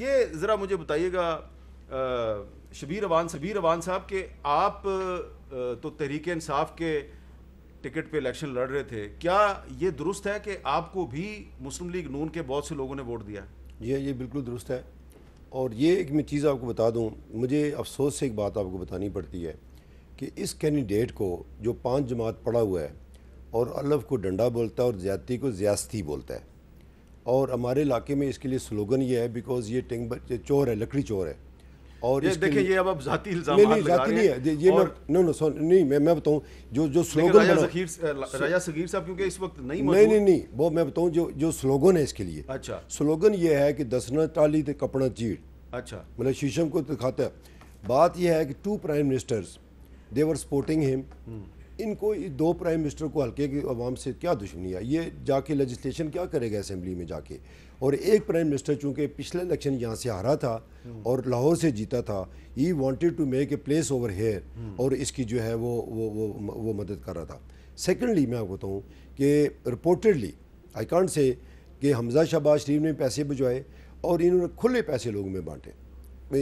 ये ज़रा मुझे बताइएगा शबीर अवान शबीर अवान साहब के आप तो तहरीक इंसाफ के टिकट पे इलेक्शन लड़ रहे थे क्या ये दुरुस्त है कि आपको भी मुस्लिम लीग नून के बहुत से लोगों ने वोट दिया ये ये बिल्कुल दुरुस्त है और ये एक मैं चीज़ आपको बता दूँ मुझे अफसोस से एक बात आपको बतानी पड़ती है कि इस कैंडिडेट को जो पाँच जमात पड़ा हुआ है और अलफ को डंडा बोलता है और ज्यादती को ज़्यास्ती बोलता है और हमारे इलाके में इसके लिए स्लोगन ये है बिकॉज ये टेंग चोर है लकड़ी चोर है और ये देखिए ये अब आप जाती इल्जाम नहीं नहीं जाती नहीं है ये और... नो नो सॉरी नहीं मैं मैं बताऊं जो जो स्लोगन राजा सगीर राजा सगीर साहब क्योंकि इस वक्त नहीं नहीं नहीं नहीं वो मैं बताऊं जो जो स्लोगन है इसके लिए अच्छा स्लोगन ये है कि दसना टाली थे कपड़ा चीट अच्छा मतलब शीशम को दिखाता है बात यह है कि two prime ministers they were supporting him इनको दो प्राइम मिनिस्टर को हल्के की आवाम से क्या दुश्मनी है ये जाके लजिस्लेशन क्या करेगा असम्बली में जाके और एक प्राइम मिनिस्टर चूँकि पिछले इलेक्शन यहाँ से हारा था और लाहौर से जीता था he wanted to make a place over here और इसकी जो है वो वो वो वो मदद कर रहा था सेकेंडली मैं आपको बताऊँ कि रिपोर्टेडली आई कॉन्ट से कि हमजा शहबाज शरीफ ने पैसे भिजवाए और इन्होंने खुले पैसे लोगों में बांटे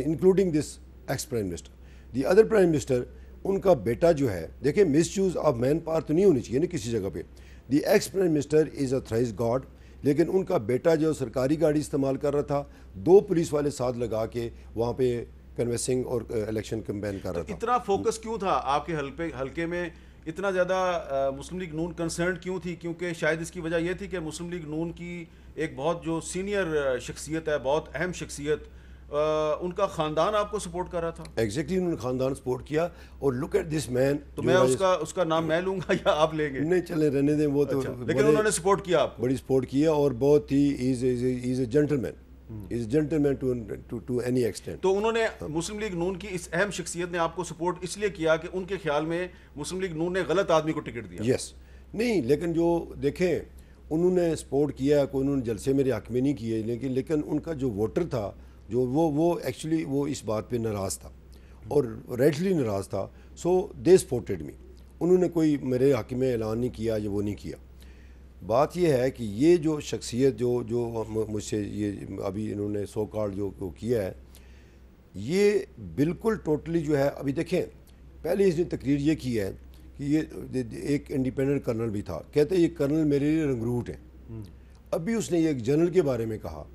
including this ex prime minister the other prime minister उनका बेटा जो है देखिए misuse of manpower तो नहीं होनी चाहिए ना किसी जगह पे the ex prime minister is a thrice god लेकिन उनका बेटा जो सरकारी गाड़ी इस्तेमाल कर रहा था दो पुलिस वाले साथ लगा के वहाँ पे कन्वेसिंग और इलेक्शन कंपेन कर रहा तो था इतना फोकस क्यों था आपके हल्के हल्के में इतना ज़्यादा मुस्लिम लीग नून कंसर्न क्यों थी क्योंकि शायद इसकी वजह यह थी कि मुस्लिम लीग नून की एक बहुत जो सीनियर शख्सियत है बहुत अहम शख्सियत उनका खानदान आपको सपोर्ट कर रहा था एग्जैक्टली exactly, उन्होंने खानदान सपोर्ट किया और लुक एट दिस मैन तो मैं उसका उसका नाम मैं लूंगा या आप लेंगे नहीं चले रहने दें वो तो अच्छा, तो लेकिन उन्होंने सपोर्ट किया आप बड़ी सपोर्ट किया और बहुत ही is is a gentleman is gentleman to to to any extent तो उन्होंने हाँ। मुस्लिम लीग नून की इस अहम शख्सियत ने आपको सपोर्ट इसलिए किया कि उनके ख्याल में मुस्लिम लीग नून ने गलत आदमी को टिकट दिया यस नहीं लेकिन जो देखें उन्होंने सपोर्ट किया कोई उन्होंने जलसे मेरे हक में नहीं किए लेकिन लेकिन उनका जो वोटर था जो वो वो एक्चुअली वो इस बात पे नाराज़ था और रेडली नाराज़ था सो दे सपोर्टेड मी उन्होंने कोई मेरे हक में ऐलान नहीं किया या वो नहीं किया बात यह है कि ये जो शख्सियत जो जो मुझसे ये अभी इन्होंने सो कार्ड जो किया है ये बिल्कुल टोटली जो है अभी देखें पहले इसने तकरीर ये की है कि ये एक इंडिपेंडेंट कर्नल भी था कहते ये कर्नल मेरे लिए रंगरूट है हम्म। अभी उसने एक जनरल के बारे में कहा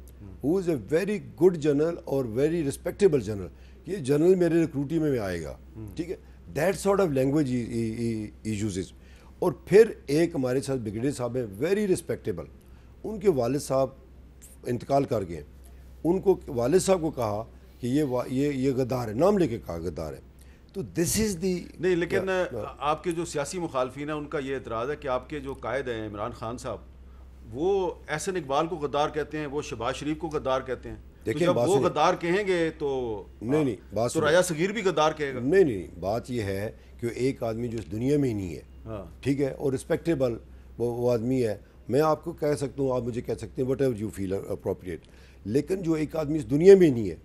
who is a very good general और वेरी रिस्पेक्टेबल जनरल ये जनरल मेरे रिक्रूटी में, आएगा ठीक है दैट सॉर्ट ऑफ लैंग्वेज ही और फिर एक हमारे साथ ब्रिगेडियर साहब हैं वेरी रिस्पेक्टेबल उनके वालद साहब इंतकाल कर गए उनको वालद साहब को कहा कि ये ये ये गद्दार है नाम लेके कहा गद्दार है तो दिस इज़ दी नहीं लेकिन आपके जो सियासी मुखालफी हैं उनका ये एतराज़ है कि आपके जो कायद हैं इमरान खान साहब वो एहसन इकबाल को गद्दार कहते हैं वो शहबाज शरीफ को गद्दार कहते हैं तो देखिए तो वो गद्दार कहेंगे तो नहीं हाँ, नहीं बात तो राजा सगीर भी गद्दार कहेगा नहीं नहीं बात ये है कि एक आदमी जो इस दुनिया में ही नहीं है हाँ। ठीक है और रिस्पेक्टेबल वो वो आदमी है मैं आपको कह सकता हूँ आप मुझे कह सकते हैं whatever you feel appropriate लेकिन जो एक आदमी इस दुनिया में ही नहीं है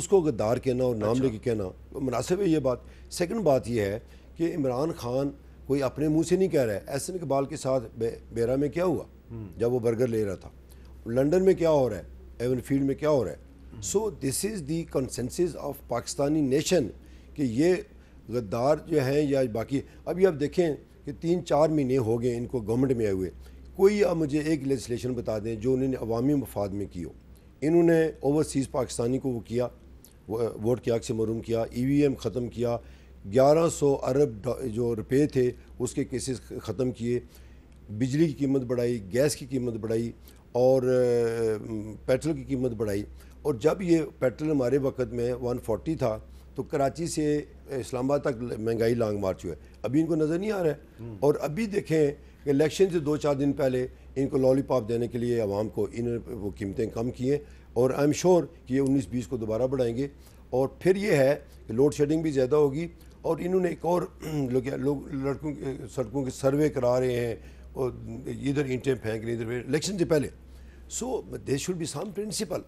उसको गद्दार कहना और नाम अच्छा। लेके कहना मुनासिब है ये बात सेकेंड बात यह है कि इमरान खान कोई अपने मुँह से नहीं कह रहा है एहसन इकबाल के साथ बेरा में क्या हुआ हम्म। जब वो बर्गर ले रहा था लंदन में क्या हो रहा है एवन फील्ड में क्या हो रहा है so this is the consensus of Pakistani nation कि ये गद्दार जो हैं या बाकी अभी आप देखें कि तीन चार महीने हो गए इनको गवर्नमेंट में आए हुए कोई अब मुझे एक लेजिस्लेशन बता दें जो उन्होंने अवामी मफाद में की हो इन्होंने ओवरसीज़ पाकिस्तानी को वो किया वोट के आग से मरूम किया ई e वी एम ख़त्म किया ग्यारह सौ अरब जो रुपये थे उसके केसेस ख़त्म किए बिजली की कीमत बढ़ाई गैस की कीमत बढ़ाई और पेट्रोल की कीमत बढ़ाई और जब ये पेट्रोल हमारे वक्त में 140 था तो कराची से इस्लामाबाद तक महंगाई लांग मार्च हुआ है अभी इनको नज़र नहीं आ रहा है हम्म। और अभी देखें कि इलेक्शन से दो चार दिन पहले इनको लॉलीपॉप देने के लिए आवाम को इन वो कीमतें कम की हैं और आई एम श्योर कि ये उन्नीस बीस को दोबारा बढ़ाएंगे और फिर ये है कि लोड शेडिंग भी ज़्यादा होगी और इन्होंने एक और लोग लड़कों सड़कों के सर्वे करा रहे हैं और इधर ईंटें फेंक रहे इधर इलेक्शन से पहले so they should be some principal